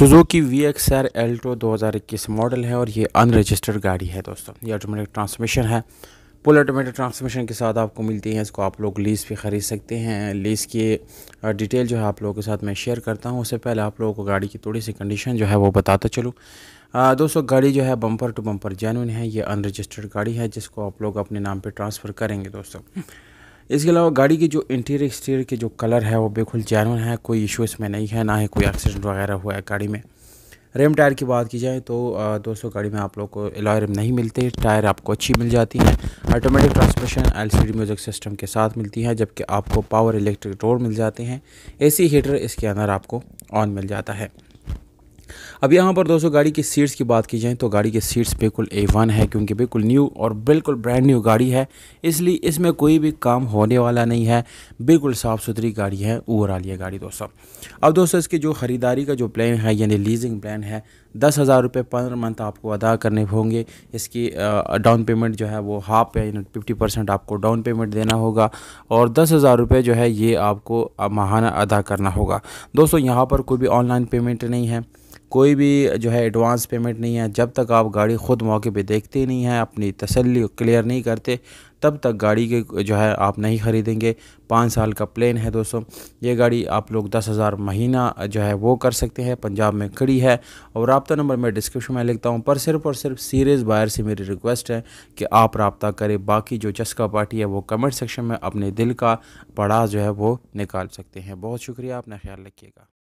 Suzuki V X R Alto दो model है और ये अनरजिस्टर्ड गाड़ी है दोस्तों ये ऑटोमेटिक ट्रांसमिशन है फुल ऑटोमेटिक ट्रांसमिशन के साथ आपको मिलती है इसको आप लोग लीज़ पे ख़रीद सकते हैं लीज़ की डिटेल जो है आप लोगों के साथ मैं शेयर करता हूँ उससे पहले आप लोगों को गाड़ी की थोड़ी सी कंडीशन जो है वो बताता चलूँ दोस्तों गाड़ी जो है बम्पर टू बम्पर जेनविन है ये अनरजिस्टर्ड गाड़ी है जिसको आप लोग अपने नाम पर ट्रांसफ़र करेंगे दोस्तों इसके अलावा गाड़ी की जो इंटीरियर एक्सटीरियर के जो कलर है वो बिल्कुल जैनवन है कोई इशू इसमें नहीं है ना ही कोई एक्सीडेंट वगैरह हुआ है गाड़ी में रेम टायर की बात की जाए तो दोस्तों गाड़ी में आप लोग को एलॉय रिम नहीं मिलते टायर आपको अच्छी मिल जाती है automatic transmission LCD music system के साथ मिलती है जबकि आपको पावर इलेक्ट्रिक डोर मिल जाते हैं एसी हीटर इसके अंदर आपको ऑन मिल जाता है अब यहाँ पर दोस्तों गाड़ी की सीट्स की बात की जाए तो गाड़ी के सीट्स बिल्कुल ए वन है क्योंकि बिल्कुल न्यू और बिल्कुल ब्रांड न्यू गाड़ी है इसलिए इसमें कोई भी काम होने वाला नहीं है बिल्कुल साफ़ सुथरी गाड़ी है ओवरऑल ये गाड़ी दोस्तों अब दोस्तों इसकी जो ख़रीदारी का जो प्लान है यानी लीजिंग प्लान है दस हज़ार रुपये पंद्रह मंथ आपको अदा करने होंगे इसकी डाउन पेमेंट जो है वो हाफ या यानी फिफ्टी परसेंट आपको डाउन पेमेंट देना होगा और दस हज़ार रुपये जो है ये आपको माहाना अदा करना होगा दोस्तों यहाँ पर कोई भी ऑनलाइन पेमेंट नहीं है कोई भी जो है एडवांस पेमेंट नहीं है जब तक आप गाड़ी ख़ुद मौके पे देखते नहीं हैं अपनी तसल्ली क्लियर नहीं करते तब तक गाड़ी के जो है आप नहीं ख़रीदेंगे पाँच साल का प्लेन है दोस्तों ये गाड़ी आप लोग दस हज़ार महीना जो है वो कर सकते हैं पंजाब में खड़ी है और रबता नंबर मैं डिस्क्रिप्शन में लिखता हूँ पर सिर्फ और सिर्फ सीरियस बायर से मेरी रिक्वेस्ट है कि आप रबता करें बाकी जो चस्का पार्टी है वो कमेंट सेक्शन में अपने दिल का पड़ा जो है वो निकाल सकते हैं बहुत शुक्रिया अपना ख्याल रखिएगा